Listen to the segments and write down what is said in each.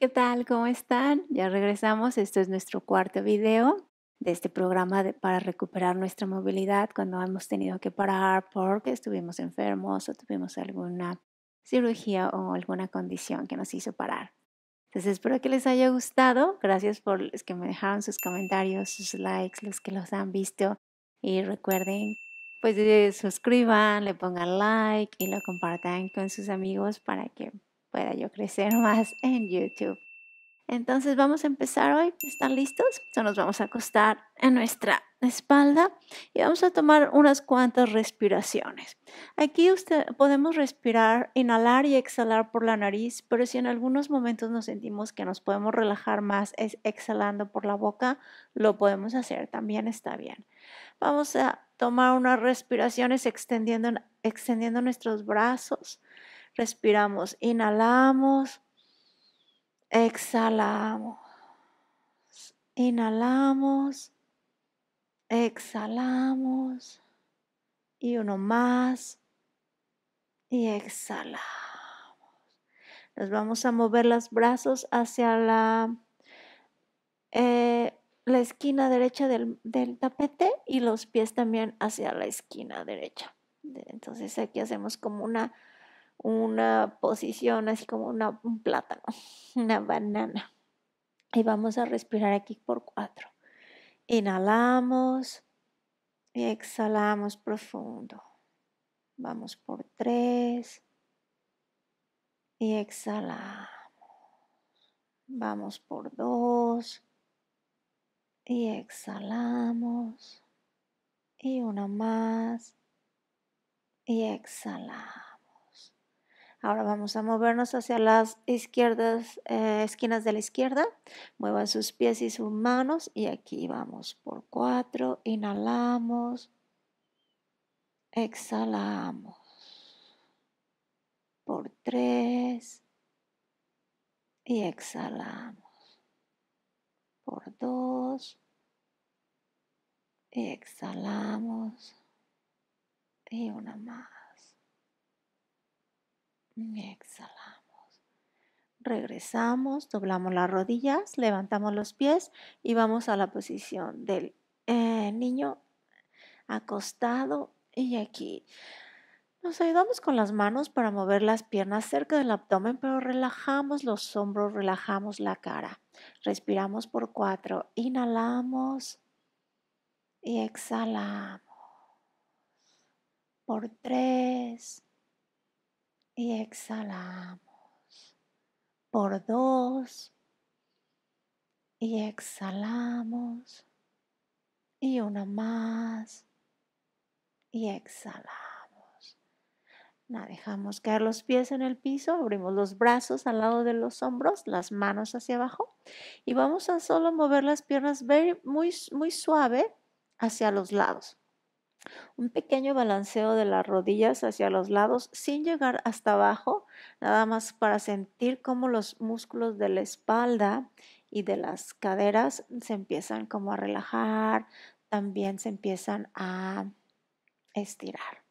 ¿Qué tal? ¿Cómo están? Ya regresamos. Esto es nuestro cuarto video de este programa para recuperar nuestra movilidad cuando hemos tenido que parar porque estuvimos enfermos o tuvimos alguna cirugía o alguna condición que nos hizo parar. Entonces espero que les haya gustado. Gracias por los que me dejaron sus comentarios, sus likes, los que los han visto. Y recuerden, pues suscriban, le pongan like y lo compartan con sus amigos para que pueda yo crecer más en YouTube. Entonces vamos a empezar hoy. ¿Están listos? Entonces nos vamos a acostar en nuestra espalda y vamos a tomar unas cuantas respiraciones. Aquí usted, podemos respirar, inhalar y exhalar por la nariz, pero si en algunos momentos nos sentimos que nos podemos relajar más es exhalando por la boca, lo podemos hacer, también está bien. Vamos a tomar unas respiraciones extendiendo, extendiendo nuestros brazos Respiramos, inhalamos, exhalamos, inhalamos, exhalamos y uno más y exhalamos. Nos vamos a mover los brazos hacia la, eh, la esquina derecha del, del tapete y los pies también hacia la esquina derecha. Entonces aquí hacemos como una una posición así como una, un plátano, una banana. Y vamos a respirar aquí por cuatro. Inhalamos y exhalamos profundo. Vamos por tres y exhalamos. Vamos por dos y exhalamos. Y una más y exhalamos. Ahora vamos a movernos hacia las izquierdas, eh, esquinas de la izquierda. Muevan sus pies y sus manos. Y aquí vamos por cuatro. Inhalamos. Exhalamos. Por tres. Y exhalamos. Por dos. Y exhalamos. Y una más exhalamos. Regresamos, doblamos las rodillas, levantamos los pies y vamos a la posición del eh, niño acostado y aquí. Nos ayudamos con las manos para mover las piernas cerca del abdomen, pero relajamos los hombros, relajamos la cara. Respiramos por cuatro. Inhalamos y exhalamos. Por tres y exhalamos por dos y exhalamos y una más y exhalamos. La dejamos caer los pies en el piso, abrimos los brazos al lado de los hombros, las manos hacia abajo y vamos a solo mover las piernas muy, muy suave hacia los lados un pequeño balanceo de las rodillas hacia los lados sin llegar hasta abajo, nada más para sentir cómo los músculos de la espalda y de las caderas se empiezan como a relajar, también se empiezan a estirar.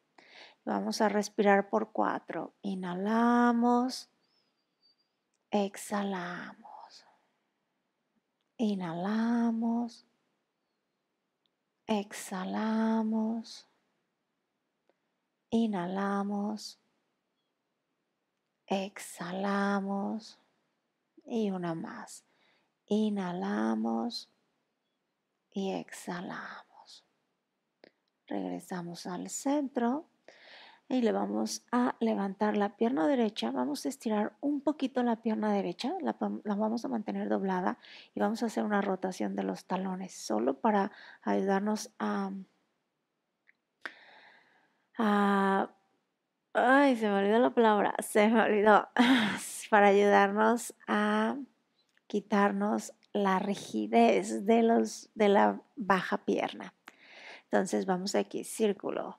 Vamos a respirar por cuatro. Inhalamos, exhalamos, inhalamos, Exhalamos. Inhalamos. Exhalamos. Y una más. Inhalamos y exhalamos. Regresamos al centro y le vamos a levantar la pierna derecha, vamos a estirar un poquito la pierna derecha, la, vamos a mantener doblada y vamos a hacer una rotación de los talones, solo para ayudarnos a... ay, se me olvidó la palabra, se me olvidó, para ayudarnos a quitarnos la rigidez de, los, de la baja pierna. Entonces vamos aquí, círculo,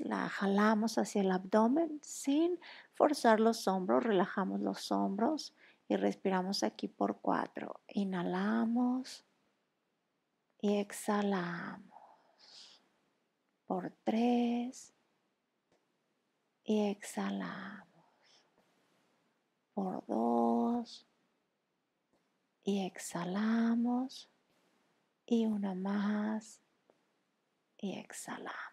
la jalamos hacia el abdomen sin forzar los hombros, relajamos los hombros y respiramos aquí por cuatro. Inhalamos y exhalamos por tres y exhalamos por dos y exhalamos y una más y exhalamos.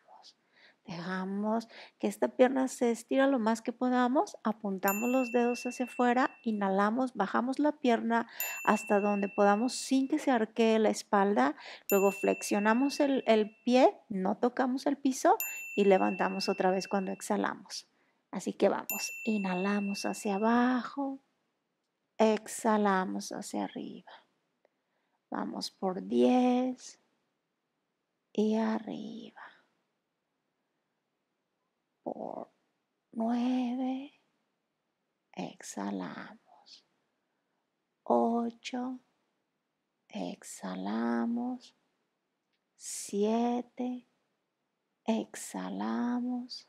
Dejamos que esta pierna se estira lo más que podamos, apuntamos los dedos hacia afuera, inhalamos, bajamos la pierna hasta donde podamos sin que se arquee la espalda, luego flexionamos el, pie, no tocamos el piso y levantamos otra vez cuando exhalamos. Así que vamos, inhalamos hacia abajo, exhalamos hacia arriba. Vamos por 10 y arriba. 9. Exhalamos. 8. Exhalamos. 7. Exhalamos.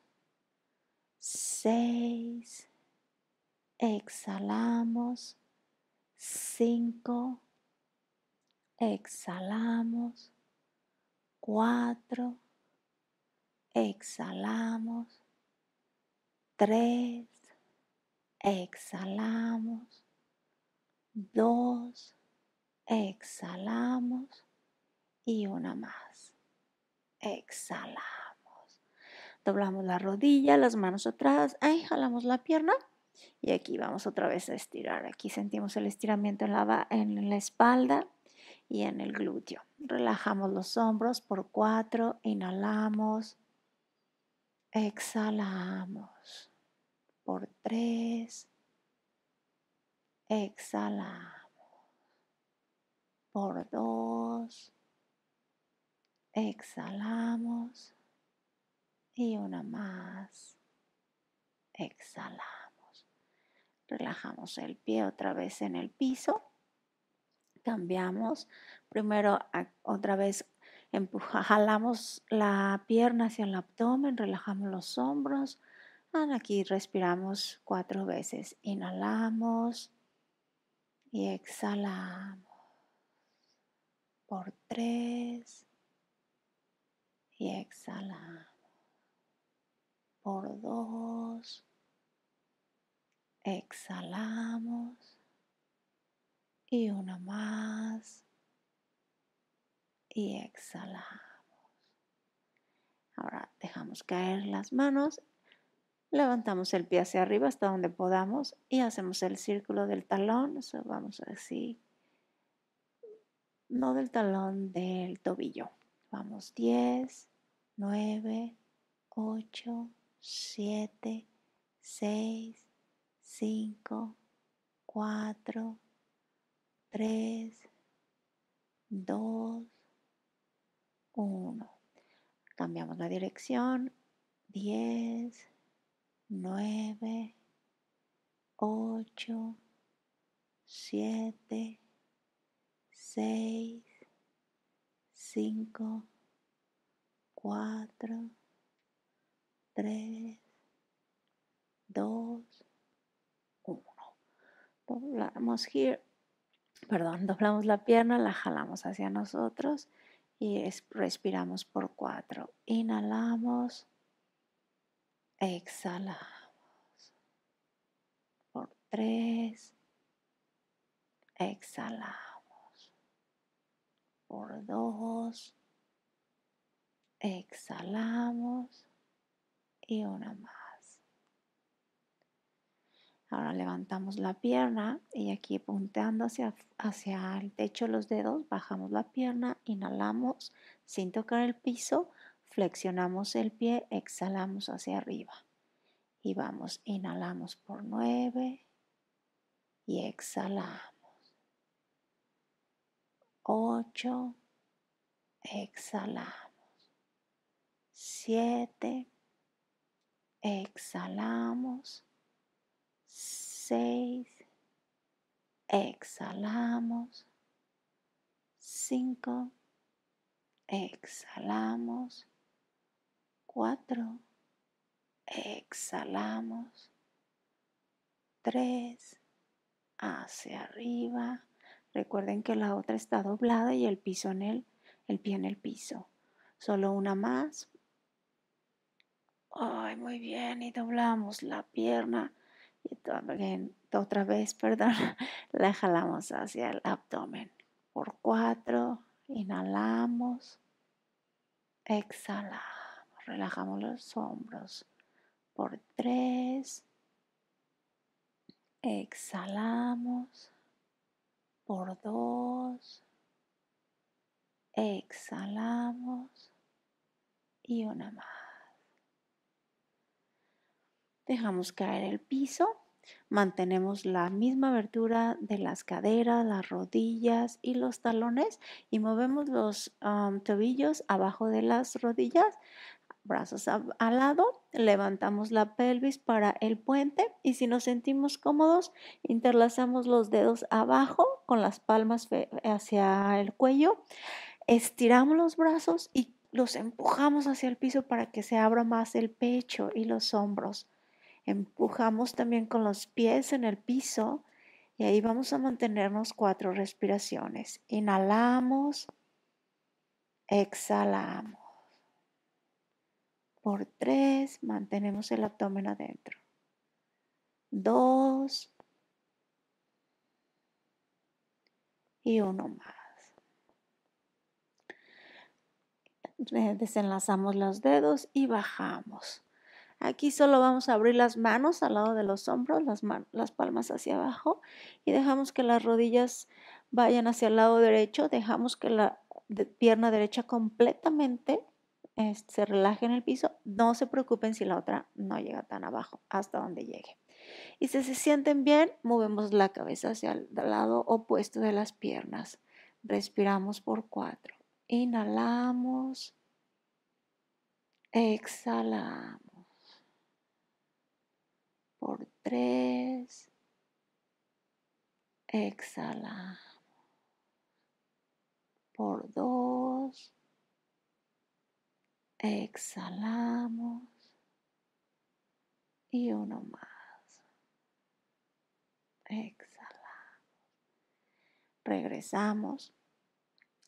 6. Exhalamos. 5. Exhalamos. 4. Exhalamos tres, exhalamos, dos, exhalamos y una más. Exhalamos. Doblamos la rodilla, las manos atrás, inhalamos la pierna y aquí vamos otra vez a estirar. Aquí sentimos el estiramiento en la, en la espalda y en el glúteo. Relajamos los hombros por cuatro, inhalamos, exhalamos por tres. Exhalamos por dos. Exhalamos y una más. Exhalamos. Relajamos el pie otra vez en el piso. Cambiamos. Primero otra vez empujamos la pierna hacia el abdomen, relajamos los hombros Ah, aquí respiramos cuatro veces. Inhalamos y exhalamos por tres y exhalamos por dos. Exhalamos y una más y exhalamos. Ahora dejamos caer las manos Levantamos el pie hacia arriba hasta donde podamos y hacemos el círculo del talón. vamos así. No del talón, del tobillo. Vamos 10, 9, 8, 7, 6, 5, 4, 3, 2, 1. Cambiamos la dirección. 10, 9, 8, 7, 6, 5, 4, 3, 2, 1. Doblamos aquí, perdón, doblamos la pierna, la jalamos hacia nosotros y respiramos por 4. Inhalamos exhalamos. Por tres, exhalamos. Por dos, exhalamos. Y una más. Ahora levantamos la pierna y aquí punteando hacia, hacia el techo los dedos, bajamos la pierna, inhalamos sin tocar el piso flexionamos el pie, exhalamos hacia arriba. Y vamos, inhalamos por nueve y exhalamos. Ocho, exhalamos. siete, exhalamos. seis, exhalamos. cinco, exhalamos. 4, exhalamos, 3, hacia arriba. Recuerden que la otra está doblada y el piso en el, el pie en el piso. Solo una más. Ay, muy bien. Y doblamos la pierna. Y también, otra vez, perdón, la jalamos hacia el abdomen. Por cuatro, inhalamos, exhalamos relajamos los hombros por tres, exhalamos por dos, exhalamos y una más. Dejamos caer el piso, mantenemos la misma abertura de las caderas, las rodillas y los talones y movemos los um, tobillos abajo de las rodillas brazos al lado, levantamos la pelvis para el puente y si nos sentimos cómodos, interlazamos los dedos abajo con las palmas hacia el cuello, estiramos los brazos y los empujamos hacia el piso para que se abra más el pecho y los hombros. Empujamos también con los pies en el piso y ahí vamos a mantenernos cuatro respiraciones. Inhalamos, exhalamos. Por tres, mantenemos el abdomen adentro. Dos. y uno más. Desenlazamos los dedos y bajamos. Aquí solo vamos a abrir las manos al lado de los hombros, las, las, palmas hacia abajo y dejamos que las rodillas vayan hacia el lado derecho, dejamos que la pierna derecha completamente este, se relaje en el piso, no se preocupen si la otra no llega tan abajo, hasta donde llegue. Y si se sienten bien, movemos la cabeza hacia el lado opuesto de las piernas. Respiramos por cuatro. Inhalamos. Exhalamos. Por tres. Exhalamos. Por dos Exhalamos. Y uno más. Exhalamos. Regresamos.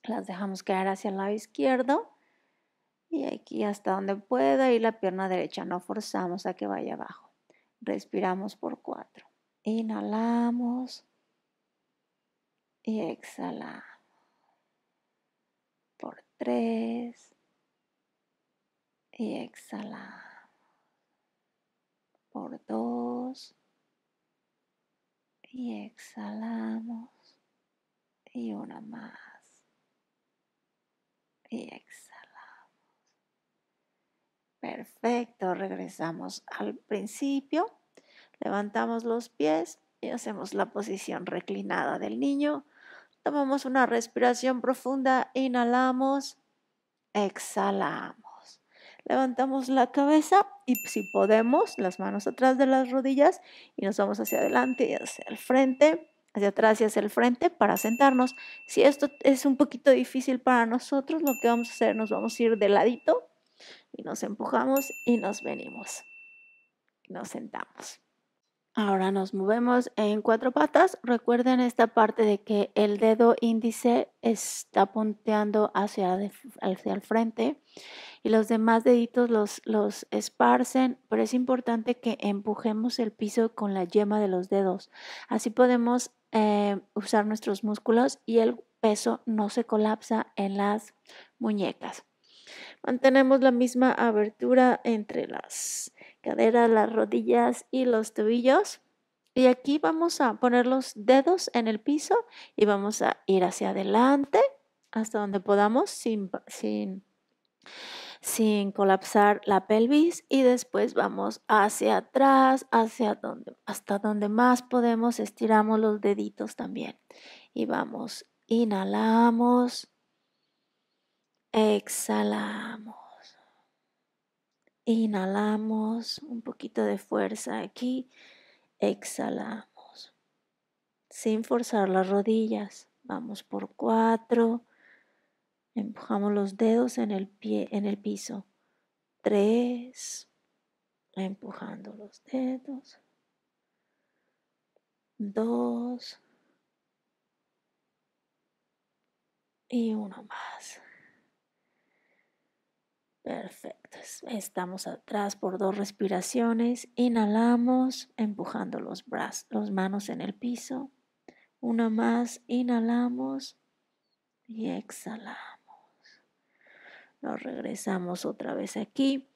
Las dejamos caer hacia el lado izquierdo. Y aquí hasta donde pueda ir la pierna derecha. No forzamos a que vaya abajo. Respiramos por cuatro. Inhalamos y exhalamos. Por tres y exhalamos por dos y exhalamos y una más y exhalamos. Perfecto, regresamos al principio, levantamos los pies y hacemos la posición reclinada del niño. Tomamos una respiración profunda, inhalamos, exhalamos levantamos la cabeza y si podemos, las manos atrás de las rodillas y nos vamos hacia adelante y hacia el frente, hacia atrás y hacia el frente para sentarnos. Si esto es un poquito difícil para nosotros, lo que vamos a hacer, nos vamos a ir de ladito y nos empujamos y nos venimos. Nos sentamos. Ahora nos movemos en cuatro patas. Recuerden esta parte de que el dedo índice está punteando hacia, el frente y los demás deditos los, esparcen, pero es importante que empujemos el piso con la yema de los dedos. Así podemos eh, usar nuestros músculos y el peso no se colapsa en las muñecas. Mantenemos la misma abertura entre las cadera, las rodillas y los tobillos. Y aquí vamos a poner los dedos en el piso y vamos a ir hacia adelante hasta donde podamos sin, sin, sin colapsar la pelvis y después vamos hacia atrás, hacia hasta donde más podemos, estiramos los deditos también. Y vamos, inhalamos, exhalamos. Inhalamos un poquito de fuerza aquí. Exhalamos. Sin forzar las rodillas. Vamos por cuatro. Empujamos los dedos en el pie, en el piso. Tres. Empujando los dedos. Dos. Y uno más. Perfecto. Estamos atrás por dos respiraciones. Inhalamos empujando los brazos, las manos en el piso. Una más. Inhalamos y exhalamos. Nos regresamos otra vez aquí.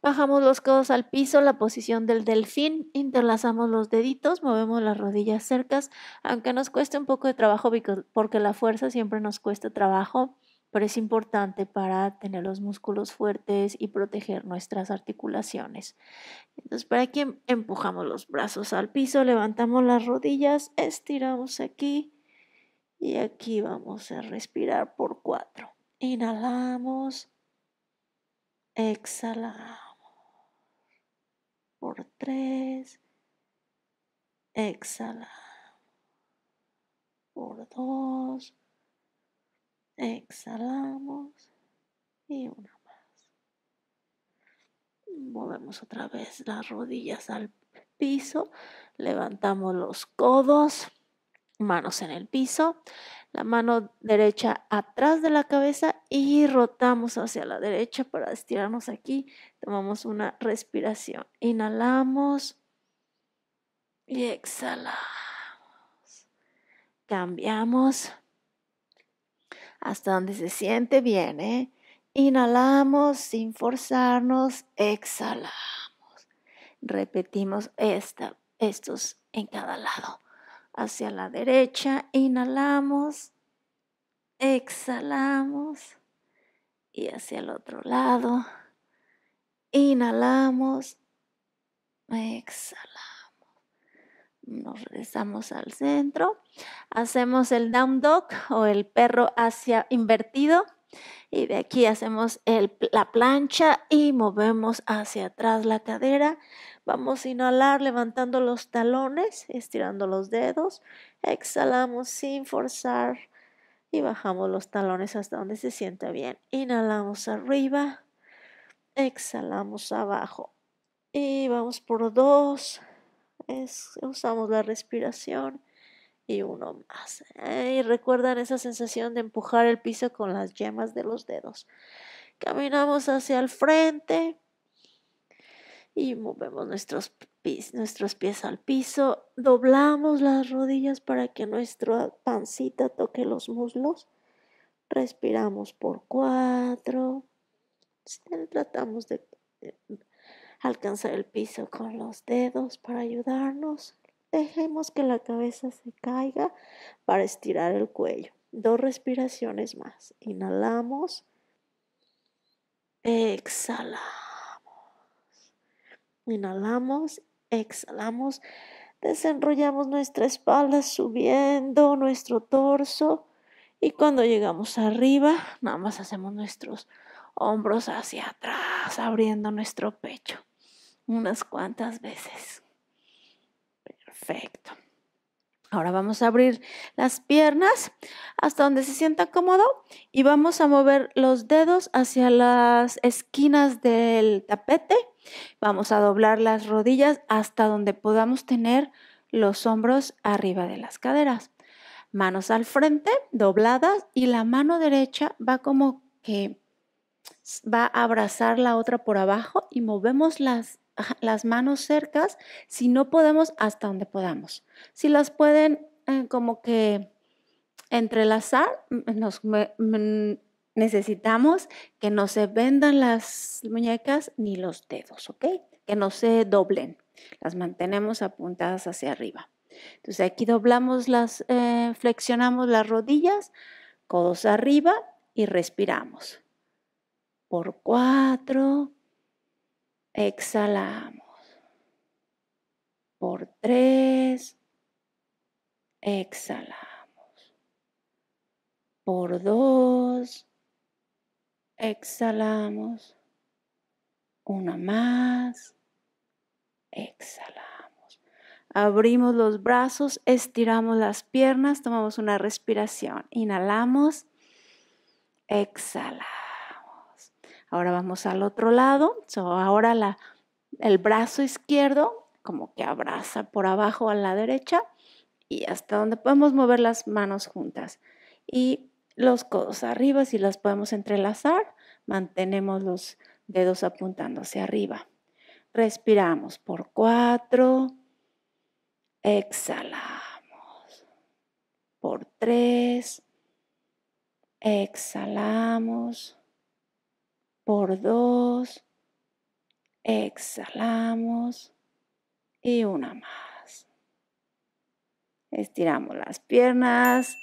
Bajamos los codos al piso, la posición del delfín, interlazamos los deditos, movemos las rodillas cercas, aunque nos cueste un poco de trabajo porque la fuerza siempre nos cuesta trabajo pero es importante para tener los músculos fuertes y proteger nuestras articulaciones. Entonces, para aquí empujamos los brazos al piso, levantamos las rodillas, estiramos aquí y aquí vamos a respirar por cuatro. Inhalamos, exhalamos por tres, exhalamos por dos Exhalamos y una más. Movemos otra vez las rodillas al piso, levantamos los codos, manos en el piso, la mano derecha atrás de la cabeza y rotamos hacia la derecha para estirarnos aquí. Tomamos una respiración. Inhalamos y exhalamos. Cambiamos hasta donde se siente bien. ¿eh? Inhalamos sin forzarnos, exhalamos. Repetimos esta, estos en cada lado. Hacia la derecha, inhalamos, exhalamos. Y hacia el otro lado, inhalamos, exhalamos. Nos regresamos al centro. Hacemos el down dog o el perro hacia invertido. Y de aquí hacemos la plancha y movemos hacia atrás la cadera. Vamos a inhalar levantando los talones, estirando los dedos. Exhalamos sin forzar y bajamos los talones hasta donde se sienta bien. Inhalamos arriba, exhalamos abajo. Y vamos por dos, usamos la respiración y uno más. ¿eh? Y recuerdan esa sensación de empujar el piso con las yemas de los dedos. Caminamos hacia el frente y movemos nuestros, nuestros pies al piso. Doblamos las rodillas para que nuestra pancita toque los muslos. Respiramos por cuatro. Tratamos de alcanzar el piso con los dedos para ayudarnos. Dejemos que la cabeza se caiga para estirar el cuello. Dos respiraciones más. Inhalamos. Exhalamos. Inhalamos. Exhalamos. Desenrollamos nuestra espalda subiendo nuestro torso. Y cuando llegamos arriba, nada más hacemos nuestros hombros hacia atrás, abriendo nuestro pecho unas cuantas veces. Perfecto. Ahora vamos a abrir las piernas hasta donde se sienta cómodo y vamos a mover los dedos hacia las esquinas del tapete. Vamos a doblar las rodillas hasta donde podamos tener los hombros arriba de las caderas. Manos al frente, dobladas y la mano derecha va como que va a abrazar la otra por abajo y movemos las las manos cercas, si no podemos, hasta donde podamos. Si las pueden eh, como que entrelazar, mm, nos, mm, necesitamos que no se vendan las muñecas ni los dedos, ¿ok? Que no se doblen, las mantenemos apuntadas hacia arriba. Entonces aquí doblamos las, eh, flexionamos las rodillas, codos arriba y respiramos. Por cuatro, Exhalamos. Por tres. Exhalamos. Por dos. Exhalamos. Una más. Exhalamos. Abrimos los brazos, estiramos las piernas, tomamos una respiración. Inhalamos. Exhalamos. Ahora vamos al otro lado. ahora el brazo izquierdo como que abraza por abajo a la derecha y hasta donde podemos mover las manos juntas. Y los codos arriba, si las podemos entrelazar, mantenemos los dedos apuntando hacia arriba. Respiramos por cuatro. Exhalamos. Por tres. Exhalamos por dos, exhalamos y una más. Estiramos las piernas,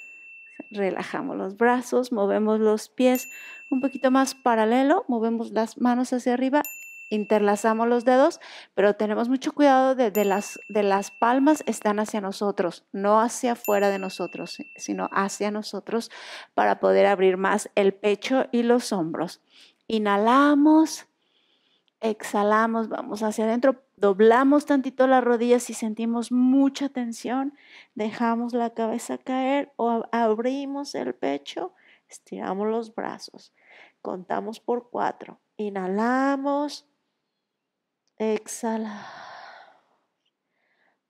relajamos los brazos, movemos los pies un poquito más paralelo, movemos las manos hacia arriba, interlazamos los dedos, pero tenemos mucho cuidado de, las, de las palmas están hacia nosotros, no hacia afuera de nosotros, sino hacia nosotros para poder abrir más el pecho y los hombros. Inhalamos, exhalamos, vamos hacia adentro, doblamos tantito las rodillas y sentimos mucha tensión, dejamos la cabeza caer o abrimos el pecho, estiramos los brazos, contamos por cuatro, inhalamos, exhalamos,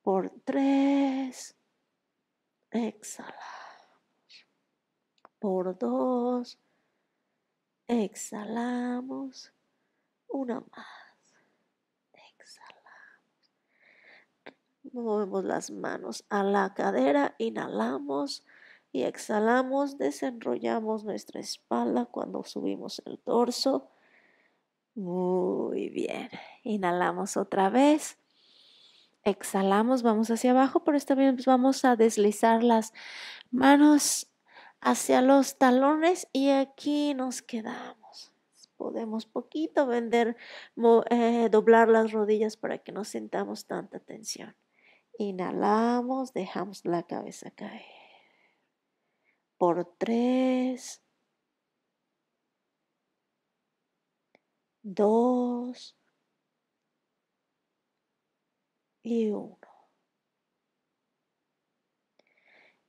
por tres, exhalamos, por dos, Exhalamos. Una más. Exhalamos. Movemos las manos a la cadera. Inhalamos y exhalamos. Desenrollamos nuestra espalda cuando subimos el torso. Muy bien. Inhalamos otra vez. Exhalamos, vamos hacia abajo, pero esta vez vamos a deslizar las manos hacia los talones y aquí nos quedamos. Podemos poquito vender, eh, doblar las rodillas para que no sentamos tanta tensión. Inhalamos, dejamos la cabeza caer. Por tres, dos y uno.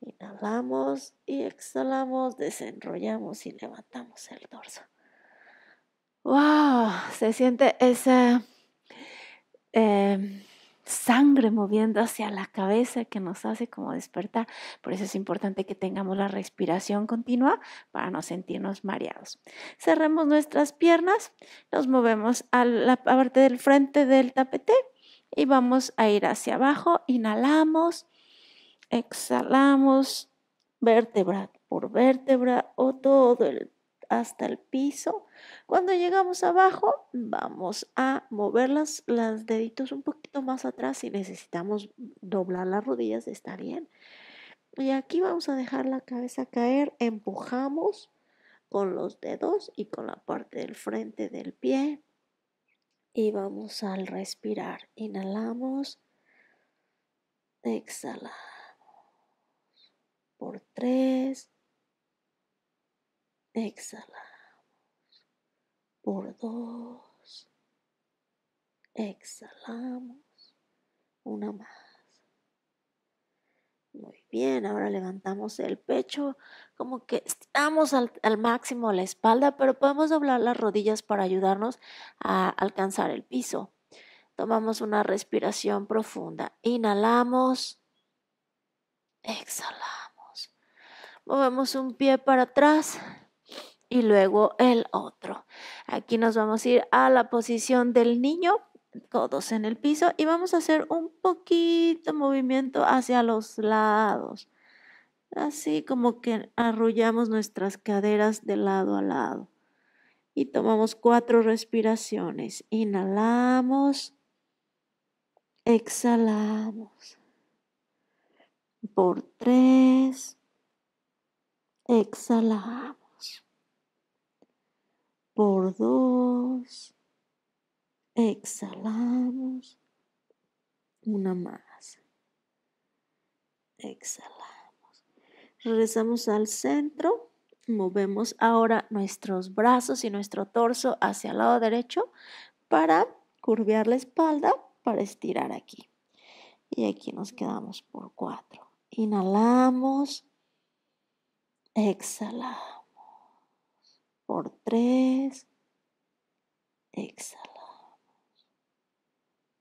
Inhalamos y exhalamos, desenrollamos y levantamos el dorso. ¡Wow! Se siente esa em, sangre moviendo hacia la cabeza que nos hace como despertar. Por eso es importante que tengamos la respiración continua para no sentirnos mareados. Cerramos nuestras piernas, nos movemos a la parte del frente del tapete y vamos a ir hacia abajo. Inhalamos Exhalamos vértebra por vértebra o todo el, hasta el piso. Cuando llegamos abajo, vamos a mover las, deditos un poquito más atrás. Si necesitamos doblar las rodillas, está bien. Y aquí vamos a dejar la cabeza caer, empujamos con los dedos y con la parte del frente del pie. Y vamos al respirar. Inhalamos. exhalamos por tres. Exhalamos por dos. Exhalamos. Una más. Muy bien, ahora levantamos el pecho, como que estamos al máximo la espalda, pero podemos doblar las rodillas para ayudarnos a alcanzar el piso. Tomamos una respiración profunda. Inhalamos. Exhalamos movemos un pie para atrás y luego el otro. Aquí nos vamos a ir a la posición del niño, codos en el piso y vamos a hacer un poquito movimiento hacia los lados. Así como que arrullamos nuestras caderas de lado a lado. Y tomamos cuatro respiraciones. Inhalamos. Exhalamos. Por tres exhalamos por dos, exhalamos una más, exhalamos, regresamos al centro, movemos ahora nuestros brazos y nuestro torso hacia el lado derecho para curvear la espalda para estirar aquí. Y aquí nos quedamos por cuatro. Inhalamos exhalamos. Por tres, exhalamos.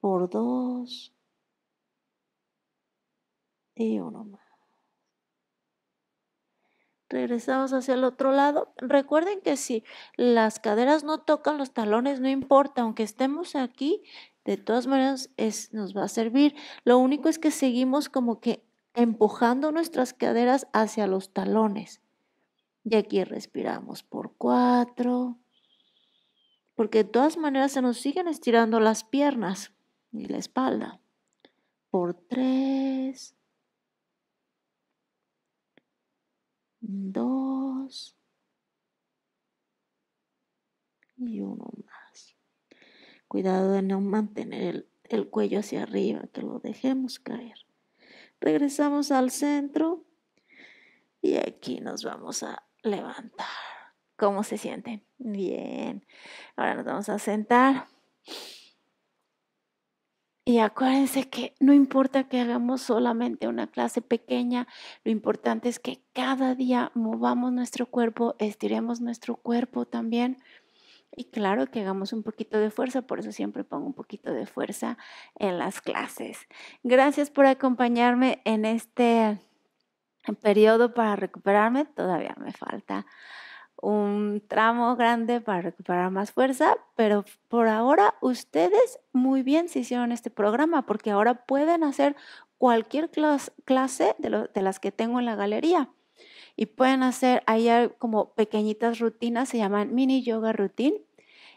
Por dos y uno más. Regresamos hacia el otro lado. Recuerden que si las caderas no tocan los talones, no importa, aunque estemos aquí, de todas maneras es, nos va a servir. Lo único es que seguimos como que empujando nuestras caderas hacia los talones. Y aquí respiramos por cuatro. Porque de todas maneras se nos siguen estirando las piernas y la espalda. Por tres. Dos. Y uno más. Cuidado de no mantener el, el cuello hacia arriba, que lo dejemos caer. Regresamos al centro. Y aquí nos vamos a levantar. ¿Cómo se sienten? Bien. Ahora nos vamos a sentar. Y acuérdense que no importa que hagamos solamente una clase pequeña, lo importante es que cada día movamos nuestro cuerpo, estiremos nuestro cuerpo también. Y claro que hagamos un poquito de fuerza, por eso siempre pongo un poquito de fuerza en las clases. Gracias por acompañarme en este periodo para recuperarme, todavía me falta un tramo grande para recuperar más fuerza, pero por ahora ustedes muy bien se hicieron este programa porque ahora pueden hacer cualquier clase de, las que tengo en la galería y pueden hacer, ahí como pequeñitas rutinas, se llaman mini yoga routine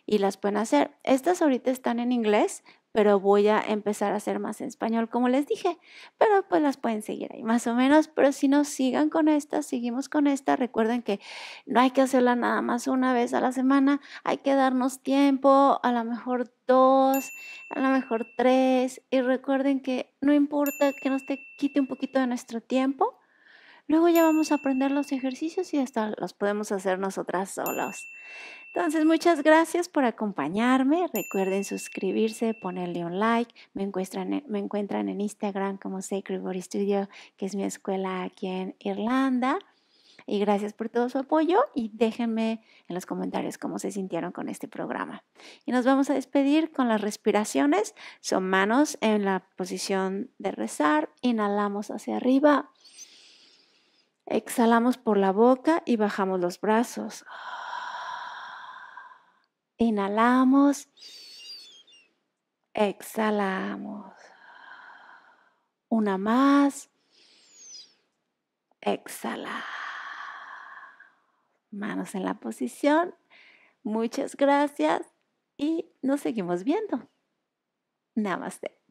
y las pueden hacer. Estas ahorita están en inglés, pero voy a empezar a hacer más en español, como les dije, pero pues las pueden seguir ahí más o menos, pero si nos sigan con esta, seguimos con esta, recuerden que no hay que hacerla nada más una vez a la semana, hay que darnos tiempo, a lo mejor dos, a lo mejor tres, y recuerden que no importa que nos te quite un poquito de nuestro tiempo, luego ya vamos a aprender los ejercicios y hasta los podemos hacer nosotras solos. Entonces, muchas gracias por acompañarme. Recuerden suscribirse, ponerle un like. Me encuentran, me encuentran en Instagram como Sacred Body Studio, que es mi escuela aquí en Irlanda. Y gracias por todo su apoyo y déjenme en los comentarios cómo se sintieron con este programa. Y nos vamos a despedir con las respiraciones. Son manos en la posición de rezar. Inhalamos hacia arriba. Exhalamos por la boca y bajamos los brazos. Inhalamos. Exhalamos. Una más. Exhala. Manos en la posición. Muchas gracias y nos seguimos viendo. Namaste.